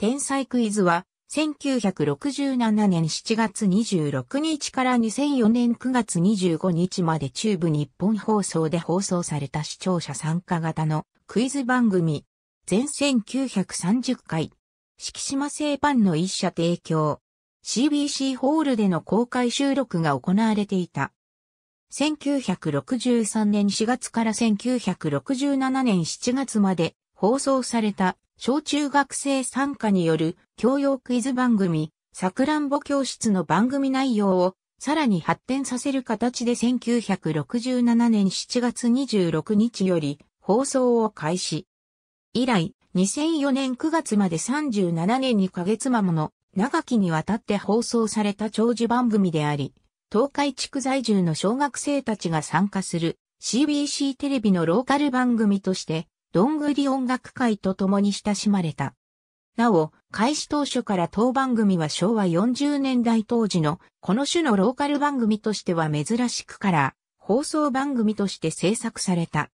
天才クイズは、1967年7月26日から2004年9月25日まで中部日本放送で放送された視聴者参加型のクイズ番組。全1930回。敷島製パンの一社提供。CBC ホールでの公開収録が行われていた。1963年4月から1967年7月まで放送された小中学生参加による教養クイズ番組、さくらんぼ教室の番組内容をさらに発展させる形で1967年7月26日より放送を開始。以来、2004年9月まで37年2ヶ月間もの長きにわたって放送された長寿番組であり、東海地区在住の小学生たちが参加する CBC テレビのローカル番組としてどんぐり音楽会と共に親しまれた。なお、開始当初から当番組は昭和40年代当時のこの種のローカル番組としては珍しくから放送番組として制作された。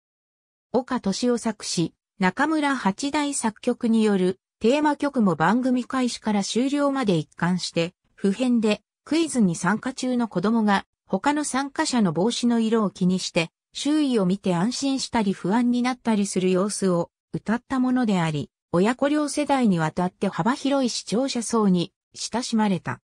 岡敏夫作詞、中村八大作曲によるテーマ曲も番組開始から終了まで一貫して、普遍でクイズに参加中の子供が他の参加者の帽子の色を気にして周囲を見て安心したり不安になったりする様子を歌ったものであり、親子両世代にわたって幅広い視聴者層に親しまれた。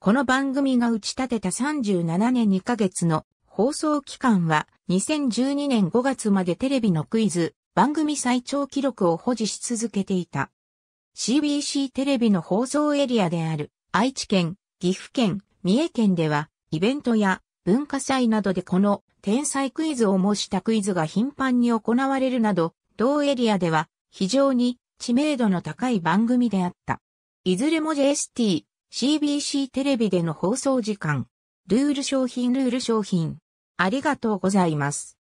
この番組が打ち立てた37年2ヶ月の放送期間は2012年5月までテレビのクイズ番組最長記録を保持し続けていた。CBC テレビの放送エリアである愛知県、岐阜県、三重県ではイベントや文化祭などでこの天才クイズを模したクイズが頻繁に行われるなど、同エリアでは非常に知名度の高い番組であった。いずれも JST、CBC テレビでの放送時間、ルール商品ルール商品。ありがとうございます。